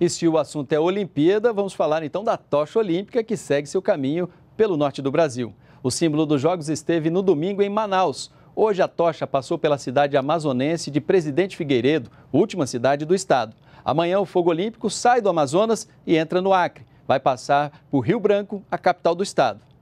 E se o assunto é Olimpíada, vamos falar então da tocha olímpica que segue seu caminho pelo norte do Brasil. O símbolo dos Jogos esteve no domingo em Manaus. Hoje a tocha passou pela cidade amazonense de Presidente Figueiredo, última cidade do estado. Amanhã o fogo olímpico sai do Amazonas e entra no Acre. Vai passar por Rio Branco, a capital do estado.